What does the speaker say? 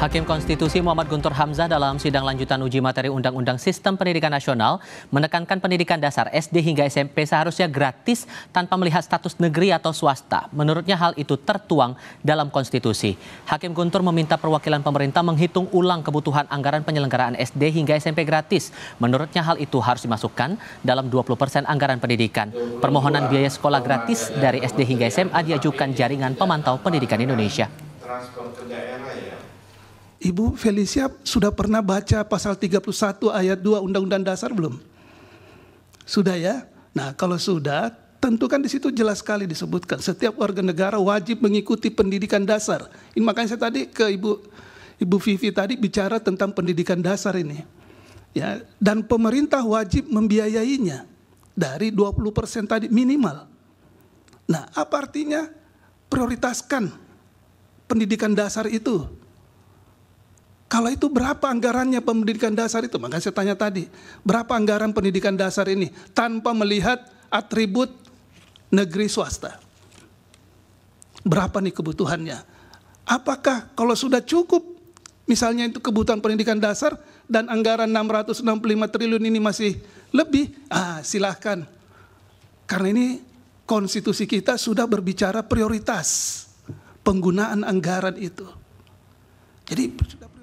Hakim Konstitusi Muhammad Guntur Hamzah dalam sidang lanjutan uji materi Undang-Undang Sistem Pendidikan Nasional menekankan pendidikan dasar SD hingga SMP seharusnya gratis tanpa melihat status negeri atau swasta. Menurutnya hal itu tertuang dalam konstitusi. Hakim Guntur meminta perwakilan pemerintah menghitung ulang kebutuhan anggaran penyelenggaraan SD hingga SMP gratis. Menurutnya hal itu harus dimasukkan dalam 20% persen anggaran pendidikan. Permohonan biaya sekolah gratis dari SD hingga SMA diajukan jaringan pemantau pendidikan Indonesia. Ibu Felicia sudah pernah baca pasal 31 ayat 2 Undang-Undang Dasar belum? Sudah ya? Nah, kalau sudah, tentu kan di situ jelas sekali disebutkan setiap warga negara wajib mengikuti pendidikan dasar. Ini makanya saya tadi ke Ibu Ibu Vivi tadi bicara tentang pendidikan dasar ini. Ya, dan pemerintah wajib membiayainya dari 20% tadi minimal. Nah, apa artinya prioritaskan pendidikan dasar itu kalau itu berapa anggarannya pendidikan dasar itu? Maka saya tanya tadi, berapa anggaran pendidikan dasar ini tanpa melihat atribut negeri swasta? Berapa nih kebutuhannya? Apakah kalau sudah cukup misalnya itu kebutuhan pendidikan dasar dan anggaran 665 triliun ini masih lebih? Ah, silahkan. Karena ini konstitusi kita sudah berbicara prioritas penggunaan anggaran itu. Jadi sudah